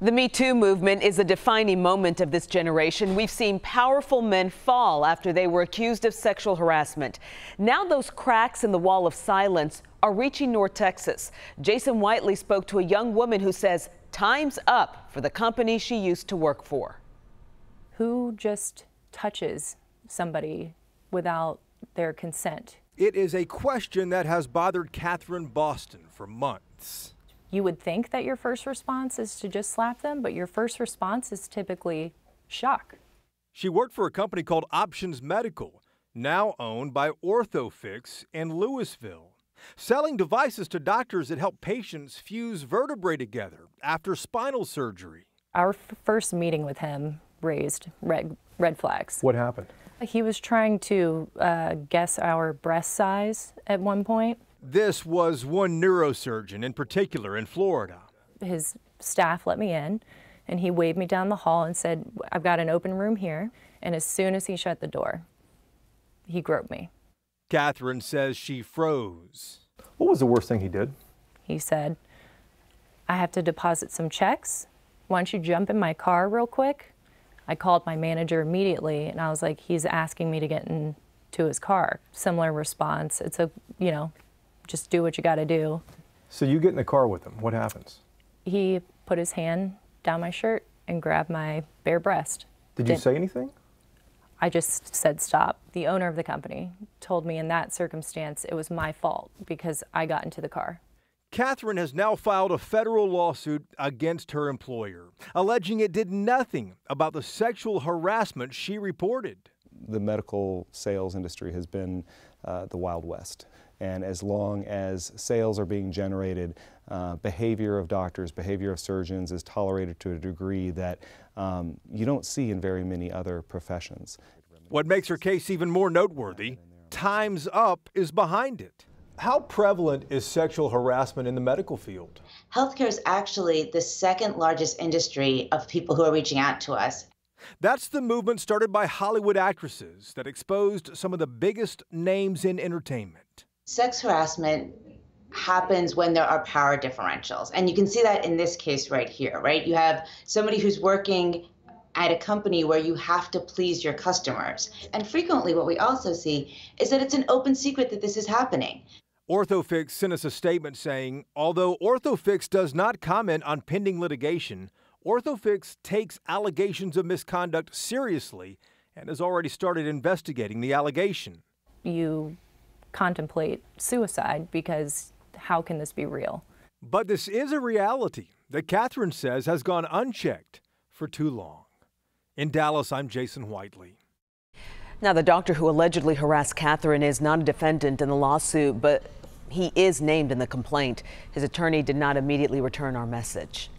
The Me Too movement is a defining moment of this generation. We've seen powerful men fall after they were accused of sexual harassment. Now those cracks in the wall of silence are reaching North Texas. Jason Whiteley spoke to a young woman who says time's up for the company she used to work for. Who just touches somebody without their consent? It is a question that has bothered Catherine Boston for months you would think that your first response is to just slap them, but your first response is typically shock. She worked for a company called Options Medical, now owned by Orthofix in Louisville, selling devices to doctors that help patients fuse vertebrae together after spinal surgery. Our first meeting with him raised red, red flags. What happened? He was trying to uh, guess our breast size at one point. This was one neurosurgeon in particular in Florida. His staff let me in and he waved me down the hall and said, I've got an open room here. And as soon as he shut the door, he groped me. Catherine says she froze. What was the worst thing he did? He said, I have to deposit some checks. Why don't you jump in my car real quick? I called my manager immediately and I was like, he's asking me to get into his car. Similar response. It's a, you know, just do what you got to do. So you get in the car with him. What happens? He put his hand down my shirt and grabbed my bare breast. Did did you say anything? I just said stop. The owner of the company told me in that circumstance it was my fault because I got into the car. Catherine has now filed a federal lawsuit against her employer, alleging it did nothing about the sexual harassment she reported the medical sales industry has been uh, the Wild West. And as long as sales are being generated, uh, behavior of doctors, behavior of surgeons is tolerated to a degree that um, you don't see in very many other professions. What makes her case even more noteworthy, Time's Up is behind it. How prevalent is sexual harassment in the medical field? Healthcare is actually the second largest industry of people who are reaching out to us. That's the movement started by Hollywood actresses that exposed some of the biggest names in entertainment. Sex harassment happens when there are power differentials. And you can see that in this case right here, right? You have somebody who's working at a company where you have to please your customers. And frequently, what we also see is that it's an open secret that this is happening. Orthofix sent us a statement saying, although Orthofix does not comment on pending litigation, Orthofix takes allegations of misconduct seriously and has already started investigating the allegation. You contemplate suicide because how can this be real? But this is a reality that Catherine says has gone unchecked for too long. In Dallas, I'm Jason Whiteley. Now, the doctor who allegedly harassed Catherine is not a defendant in the lawsuit, but he is named in the complaint. His attorney did not immediately return our message.